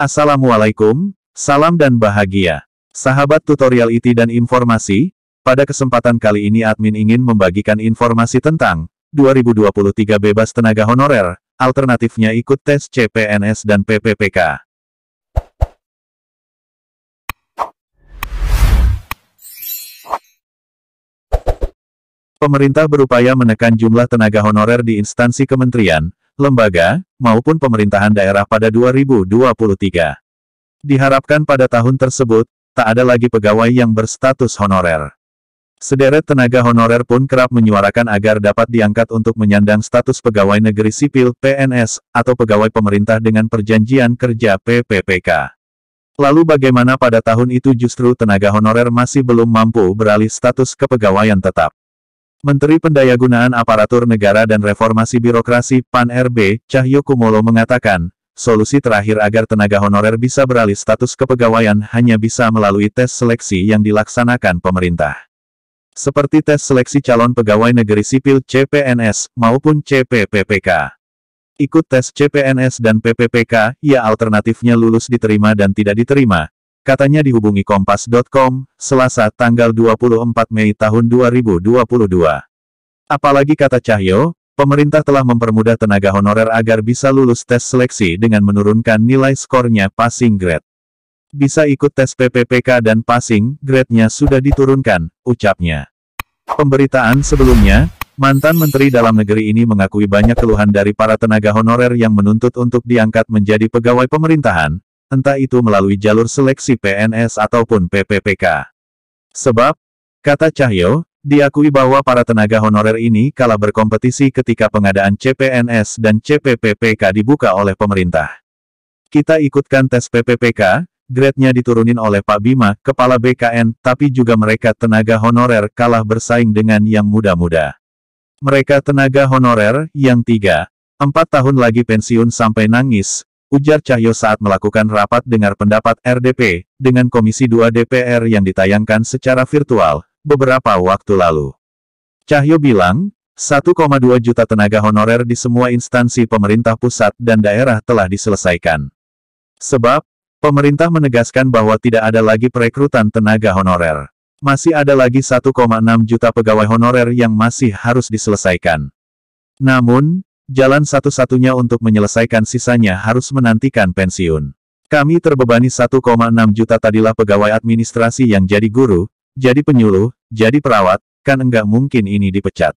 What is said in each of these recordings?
Assalamualaikum, salam dan bahagia. Sahabat tutorial IT dan informasi, pada kesempatan kali ini admin ingin membagikan informasi tentang 2023 bebas tenaga honorer, alternatifnya ikut tes CPNS dan PPPK. Pemerintah berupaya menekan jumlah tenaga honorer di instansi kementerian, lembaga, maupun pemerintahan daerah pada 2023. Diharapkan pada tahun tersebut, tak ada lagi pegawai yang berstatus honorer. Sederet tenaga honorer pun kerap menyuarakan agar dapat diangkat untuk menyandang status pegawai negeri sipil PNS atau pegawai pemerintah dengan perjanjian kerja PPPK. Lalu bagaimana pada tahun itu justru tenaga honorer masih belum mampu beralih status kepegawaian tetap? Menteri Pendayagunaan Aparatur Negara dan Reformasi Birokrasi PAN RB, Cahyo Kumolo mengatakan, solusi terakhir agar tenaga honorer bisa beralih status kepegawaian hanya bisa melalui tes seleksi yang dilaksanakan pemerintah. Seperti tes seleksi calon pegawai negeri sipil CPNS maupun CPPPK. Ikut tes CPNS dan PPPK, ya alternatifnya lulus diterima dan tidak diterima, Katanya dihubungi kompas.com, Selasa tanggal 24 Mei tahun 2022. Apalagi kata Cahyo, pemerintah telah mempermudah tenaga honorer agar bisa lulus tes seleksi dengan menurunkan nilai skornya passing grade. Bisa ikut tes PPPK dan passing grade-nya sudah diturunkan, ucapnya. Pemberitaan sebelumnya, Mantan Menteri Dalam Negeri ini mengakui banyak keluhan dari para tenaga honorer yang menuntut untuk diangkat menjadi pegawai pemerintahan, entah itu melalui jalur seleksi PNS ataupun PPPK. Sebab, kata Cahyo, diakui bahwa para tenaga honorer ini kalah berkompetisi ketika pengadaan CPNS dan CPPPK dibuka oleh pemerintah. Kita ikutkan tes PPPK, grade-nya diturunin oleh Pak Bima, Kepala BKN, tapi juga mereka tenaga honorer kalah bersaing dengan yang muda-muda. Mereka tenaga honorer, yang tiga, empat tahun lagi pensiun sampai nangis, ujar Cahyo saat melakukan rapat dengar pendapat RDP, dengan Komisi 2 DPR yang ditayangkan secara virtual, beberapa waktu lalu. Cahyo bilang, 1,2 juta tenaga honorer di semua instansi pemerintah pusat dan daerah telah diselesaikan. Sebab, pemerintah menegaskan bahwa tidak ada lagi perekrutan tenaga honorer. Masih ada lagi 1,6 juta pegawai honorer yang masih harus diselesaikan. Namun, Jalan satu-satunya untuk menyelesaikan sisanya harus menantikan pensiun. Kami terbebani 1,6 juta tadilah pegawai administrasi yang jadi guru, jadi penyuluh, jadi perawat, kan enggak mungkin ini dipecat.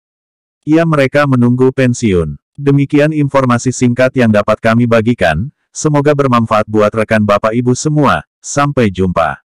Ia mereka menunggu pensiun. Demikian informasi singkat yang dapat kami bagikan, semoga bermanfaat buat rekan Bapak Ibu semua, sampai jumpa.